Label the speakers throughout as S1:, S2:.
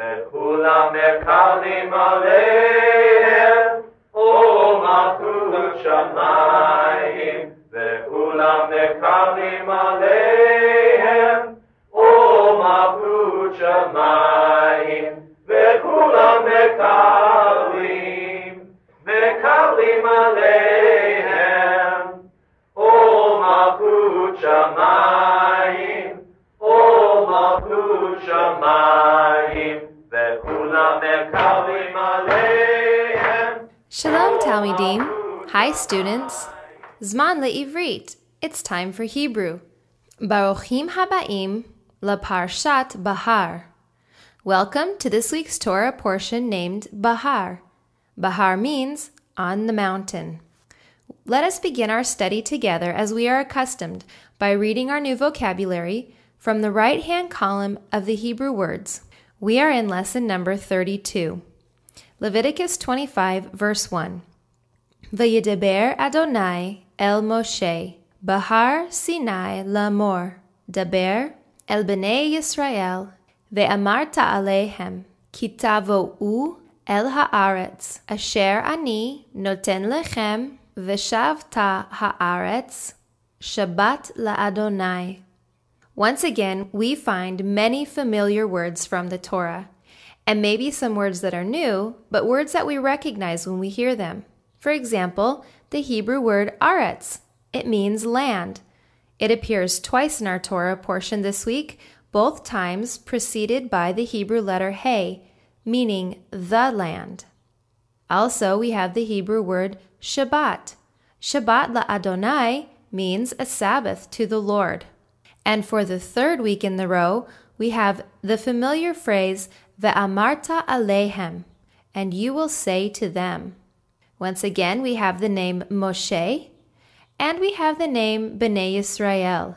S1: וכולם מקרנים עליהם, או מלכות שמיים, וכולם מקרנים עליהם, או מלכות שמיים, וכולם מקרנים, מקרנים עליהם, או מלכות שמיים, או מלכות שמיים. Talmidim. Hi, students. Zman le'ivrit. It's time for Hebrew. Baruchim habaim la'parshat Bahar. Welcome to this week's Torah portion named Bahar. Bahar means on the mountain. Let us begin our study together as we are accustomed by reading our new vocabulary from the right hand column of the Hebrew words. We are in lesson number 32, Leviticus 25, verse 1. V'yedeber Adonai El Moshe Bahar Sinai Lamor Daber El Bnei Yisrael Ve'amarta Alehem U El Haaretz Asher Ani Noten Lechem Veshavta Haaretz Shabbat LaAdonai once again, we find many familiar words from the Torah, and maybe some words that are new, but words that we recognize when we hear them. For example, the Hebrew word aretz. It means land. It appears twice in our Torah portion this week, both times preceded by the Hebrew letter he, meaning the land. Also, we have the Hebrew word Shabbat. Shabbat la Adonai means a Sabbath to the Lord. And for the third week in the row, we have the familiar phrase ve'amarta alehem, and you will say to them. Once again, we have the name Moshe and we have the name Bnei Israel.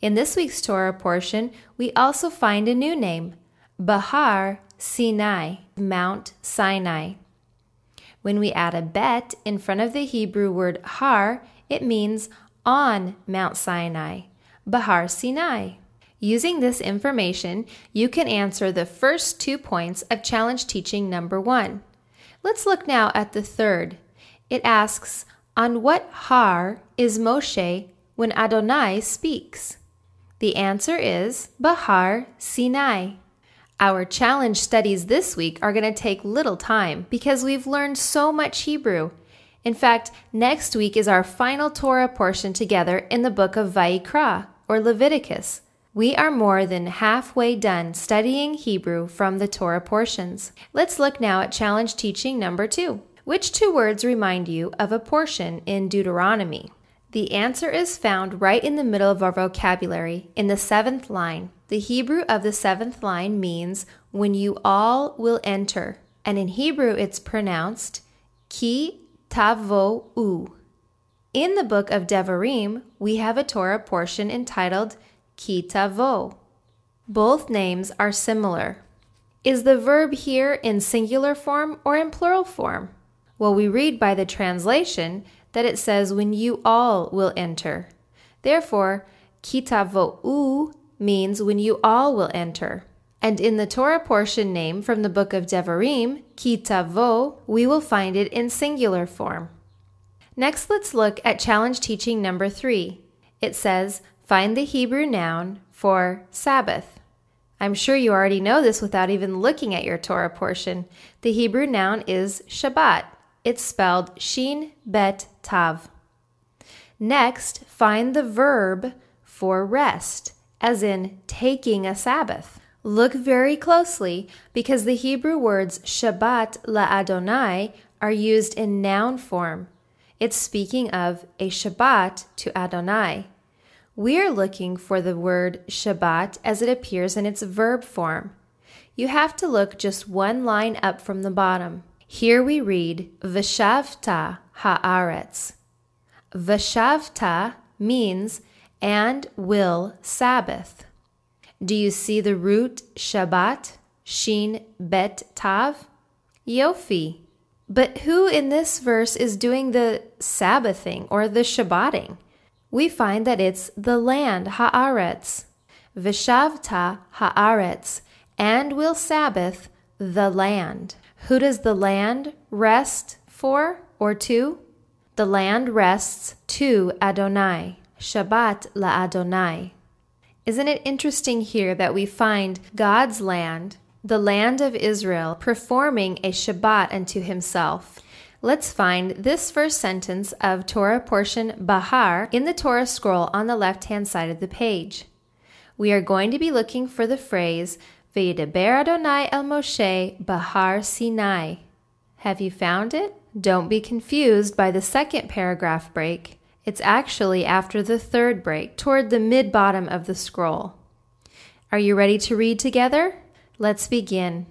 S1: In this week's Torah portion, we also find a new name, Bahar Sinai, Mount Sinai. When we add a bet in front of the Hebrew word har, it means on Mount Sinai, Bahar Sinai. Using this information, you can answer the first two points of challenge teaching number one. Let's look now at the third. It asks, On what har is Moshe when Adonai speaks? The answer is Bahar Sinai. Our challenge studies this week are going to take little time because we've learned so much Hebrew. In fact, next week is our final Torah portion together in the book of Vayikra, or Leviticus. We are more than halfway done studying Hebrew from the Torah portions. Let's look now at challenge teaching number two. Which two words remind you of a portion in Deuteronomy? The answer is found right in the middle of our vocabulary, in the seventh line. The Hebrew of the seventh line means, when you all will enter. And in Hebrew, it's pronounced, ki tavo u. In the book of Devarim, we have a Torah portion entitled kitavo. Both names are similar. Is the verb here in singular form or in plural form? Well, we read by the translation that it says, when you all will enter. Therefore, kitavo'u means when you all will enter. And in the Torah portion name from the book of Devarim, kitavo, we will find it in singular form. Next, let's look at challenge teaching number three. It says, Find the Hebrew noun for Sabbath. I'm sure you already know this without even looking at your Torah portion. The Hebrew noun is Shabbat. It's spelled Shin Bet Tav. Next, find the verb for rest, as in taking a Sabbath. Look very closely because the Hebrew words Shabbat La Adonai are used in noun form. It's speaking of a Shabbat to Adonai. We're looking for the word Shabbat as it appears in its verb form. You have to look just one line up from the bottom. Here we read Veshavta haaretz. Veshavta means and will Sabbath. Do you see the root Shabbat? Shin bet tav? Yofi. But who in this verse is doing the Sabbathing or the Shabbating? we find that it's the land, haaretz. Vishavta haaretz, and will Sabbath the land. Who does the land rest for or to? The land rests to Adonai. Shabbat la Adonai. Isn't it interesting here that we find God's land, the land of Israel, performing a Shabbat unto himself? let's find this first sentence of Torah portion Bahar in the Torah scroll on the left hand side of the page. We are going to be looking for the phrase Ve'yedaber Adonai el Moshe Bahar Sinai. Have you found it? Don't be confused by the second paragraph break. It's actually after the third break, toward the mid bottom of the scroll. Are you ready to read together? Let's begin.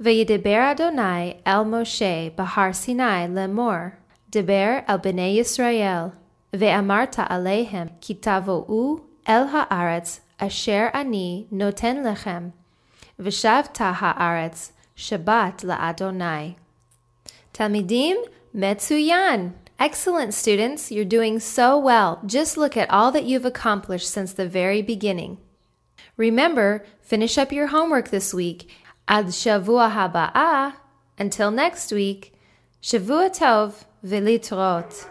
S1: Ve'yedeber Adonai el Moshe bahar Sinai lemor, Deber el bnei Yisrael, ve'amarta aleihem ki tavo'u el haaretz asher ani noten lechem, V'Shavta haaretz Shabbat la'Adonai. Talmidim metsuyan. Excellent students, you're doing so well. Just look at all that you've accomplished since the very beginning. Remember, finish up your homework this week Ad Shavua Haba'a. Until next week, Shavua Tov Velitrot.